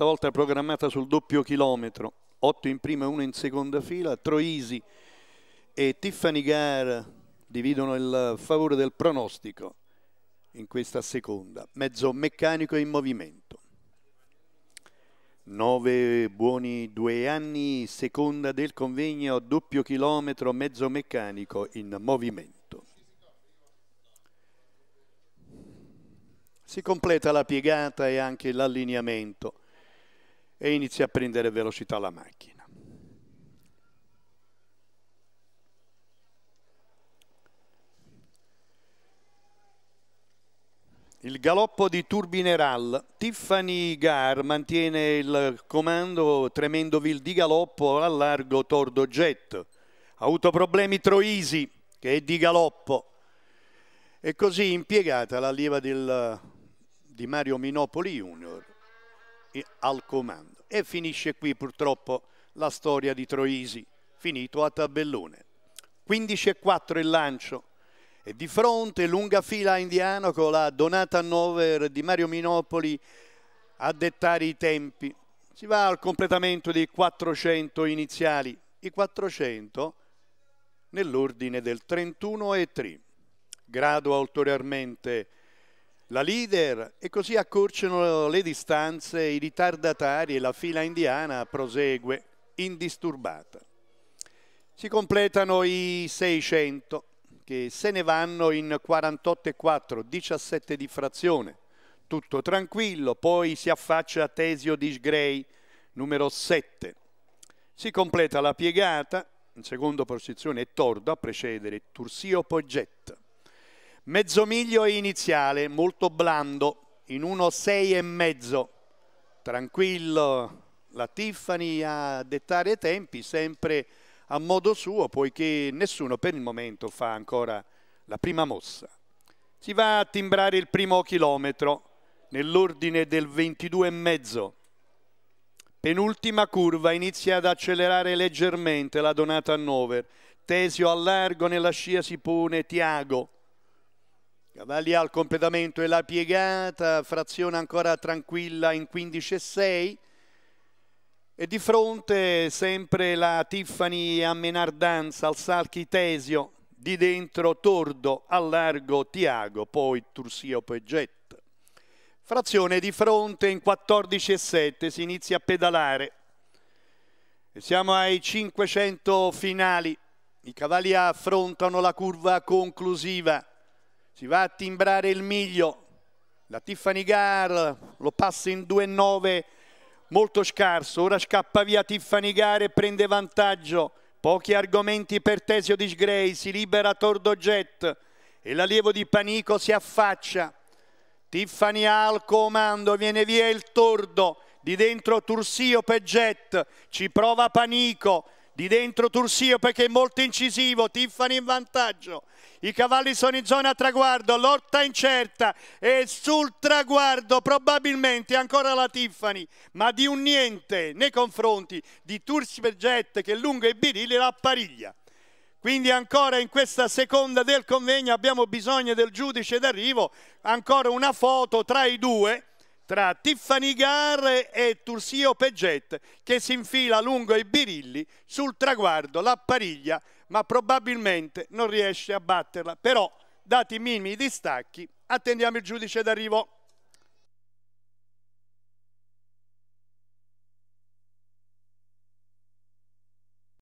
stavolta programmata sul doppio chilometro, 8 in prima e 1 in seconda fila, Troisi e Tiffany Gar dividono il favore del pronostico in questa seconda, mezzo meccanico in movimento. 9 buoni due anni, seconda del convegno, doppio chilometro, mezzo meccanico in movimento. Si completa la piegata e anche l'allineamento e inizia a prendere velocità la macchina. Il galoppo di Turbineral, Tiffany Gar mantiene il comando Tremendoville di galoppo a largo Tordo Jet. Ha avuto problemi Troisi che è di galoppo e così impiegata la lieva di Mario Minopoli Junior al comando. E finisce qui purtroppo la storia di Troisi, finito a tabellone. 15 e 4 il lancio. E di fronte lunga fila indiano con la donata Nover di Mario Minopoli a dettare i tempi. Si va al completamento dei 400 iniziali, i 400 nell'ordine del 31 e 3. Grado ulteriormente la leader e così accorciano le distanze, i ritardatari e la fila indiana prosegue indisturbata. Si completano i 600 che se ne vanno in 48,4, 17 di frazione. Tutto tranquillo, poi si affaccia Tesio Disgrey, numero 7. Si completa la piegata, in seconda posizione è Tordo a precedere Tursio Poggetta. Mezzo miglio iniziale, molto blando, in 1,6,5. Tranquillo, la Tiffany a dettare i tempi, sempre a modo suo, poiché nessuno per il momento fa ancora la prima mossa. Si va a timbrare il primo chilometro nell'ordine del 22,5. Penultima curva, inizia ad accelerare leggermente la donata a Nover. Tesio a largo, nella scia si pone Tiago. Cavalli al completamento e la piegata, frazione ancora tranquilla in 15 e 6. E di fronte sempre la Tiffany a Menardanza, al Salchi Tesio, di dentro Tordo, a largo Tiago, poi Tursio, poi Frazione di fronte in 14 e 7, si inizia a pedalare. E siamo ai 500 finali, i cavalli affrontano la curva conclusiva si va a timbrare il miglio la Tiffany Gar lo passa in 2-9 molto scarso ora scappa via Tiffany Gar e prende vantaggio pochi argomenti per Tesio Disgrey si libera Tordo Jet e l'allievo di Panico si affaccia Tiffany al comando viene via il Tordo di dentro Tursio Pegget ci prova Panico di dentro Tursio perché è molto incisivo, Tiffany in vantaggio. I cavalli sono in zona traguardo, lotta incerta e sul traguardo probabilmente ancora la Tiffany, ma di un niente nei confronti di Tursio Berget che lungo e birilli la pariglia. Quindi ancora in questa seconda del convegno abbiamo bisogno del giudice d'arrivo, ancora una foto tra i due tra Tiffany Gar e Tursio Peggett che si infila lungo i birilli sul traguardo la pariglia ma probabilmente non riesce a batterla però dati i minimi distacchi attendiamo il giudice d'arrivo